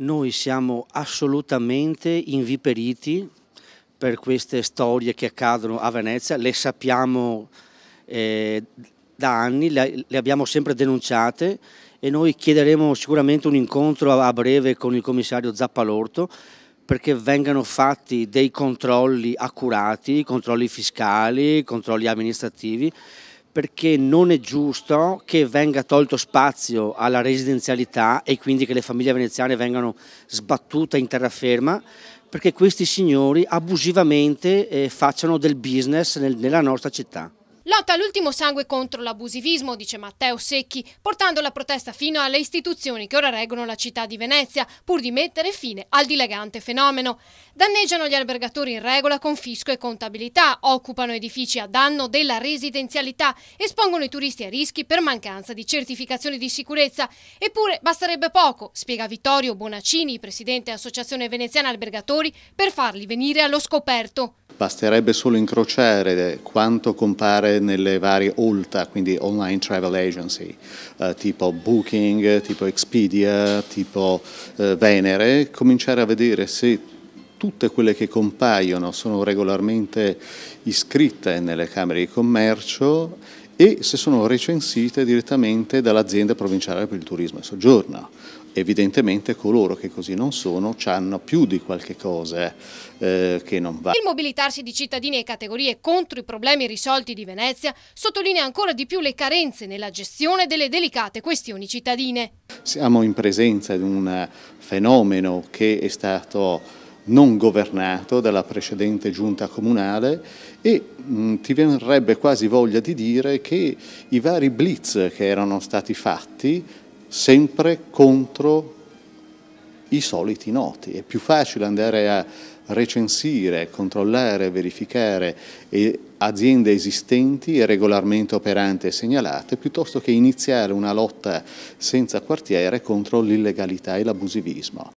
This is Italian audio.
Noi siamo assolutamente inviperiti per queste storie che accadono a Venezia, le sappiamo eh, da anni, le, le, abbiamo sempre denunciate e noi chiederemo sicuramente un incontro a, a breve con il commissario Zappalorto perché vengano fatti dei controlli accurati, controlli fiscali, controlli amministrativi perché non è giusto che venga tolto spazio alla residenzialità e quindi che le famiglie veneziane vengano sbattute in terraferma perché questi signori abusivamente eh, facciano del business nel, nella nostra città. Lotta all'ultimo sangue contro l'abusivismo, dice Matteo Secchi, portando la protesta fino alle istituzioni che ora reggono la città di Venezia, pur di mettere fine al dilagante fenomeno. Danneggiano gli albergatori in regola con fisco e contabilità, occupano edifici a danno della residenzialità, espongono i turisti a rischi per mancanza di certificazioni di sicurezza. Eppure basterebbe poco, spiega Vittorio Bonacini, presidente Associazione Veneziana Albergatori, per farli venire allo scoperto. Basterebbe solo incrociare quanto compare nelle varie OLTA, quindi online travel agency, eh, tipo Booking, tipo Expedia, tipo eh, Venere, cominciare a vedere se tutte quelle che compaiono sono regolarmente iscritte nelle Camere di Commercio e se sono recensite direttamente dall'azienda provinciale per il turismo e soggiorno evidentemente coloro che così non sono hanno più di qualche cosa eh, che non va. Il mobilitarsi di cittadini e categorie contro i problemi risolti di Venezia sottolinea ancora di più le carenze nella gestione delle delicate questioni cittadine. Siamo in presenza di un fenomeno che è stato non governato dalla precedente giunta comunale e mh, mm, ti verrebbe quasi voglia di dire che i vari blitz che erano stati fatti sempre contro i soliti noti. È più facile andare a recensire, controllare, verificare aziende esistenti e regolarmente operanti e segnalate, piuttosto che iniziare una lotta senza quartiere contro l'illegalità e l'abusivismo.